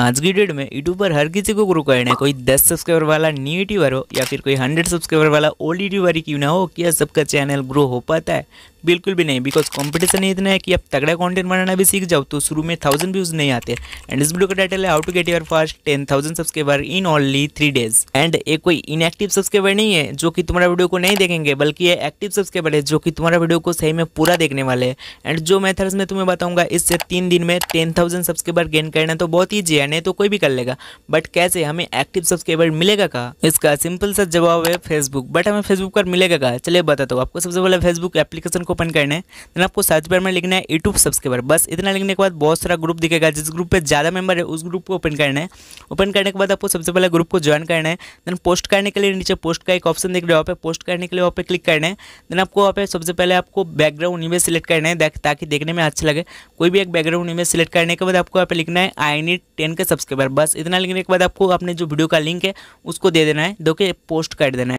आज की डेट में यूट्यूब पर हर किसी को ग्रो करना है कोई 10 सब्सक्राइबर वाला न्यू यूट्यूबर हो या फिर कोई 100 सब्सक्राइबर वाला ओल्ड यूट्यूबर ही क्यों ना हो क्या सबका चैनल ग्रो हो पाता है बिल्कुल भी नहीं बिकॉज कंपटीशन इतना है कि आप तगड़ा कंटेंट बनाना भी सीख जाओ तो शुरू में थाउजेंड व्यूज नहीं आते एंड इस वीडियो का टाइटल है how to get your first ten thousand subscriber in only three days and ये कोई इनएक्टिव सब्सक्राइबर नहीं है जो कि तुम्हारा वीडियो को नहीं देखेंगे बल्कि ये एक्टिव सब्सक्राइबर है जो कि तुम्हारा वीडियो को सही में पूरा देखने वाले हैं एंड जो मैथड्स मैं तुम्हें बताऊंगा इससे तीन दिन में टेन सब्सक्राइबर गेन करना तो बहुत ईजी है करना तो कोई भी कर लेगा बट कैसे हमें एक्टिव सब्सक्राइबर मिलेगा कहा इसका सिंपल सा जवाब है फेसबुक बट हमें फेसबुक पर मिलेगा कहा चलिए बताता हूँ आपको सबसे पहले फेसबुक एप्लीकेशन को ओपन करना है देन आपको सर्च बार में लिखना है यूट्यूब सब्सक्राइबर बस इतना लिखने के बाद बहुत सारा ग्रुप दिखेगा जिस ग्रुप पर ज़्यादा मेंबर है उस ग्रुप को ओपन करना है ओपन करने के बाद आपको सबसे पहले ग्रुप को ज्वाइन करना है देन पोस्ट करने के लिए नीचे पोस्ट का एक ऑप्शन दिख रहा है वहाँ पर पोस्ट करने के लिए वहाँ पर क्लिक करना है देन आपको वहाँ पर सबसे पहले आपको बैकग्राउंड इमेज सेलेक्ट करना है ताकि देखने में अच्छा लगे कोई भी एक बैकग्राउंड इमेज सेलेक्ट करने के बाद आपको वहाँ पर लिखना है I need ten K subscriber बस इतना लिखने के बाद आपको अपने जो वीडियो का लिंक है उसको दे देना है दो के पोस्ट कर देना है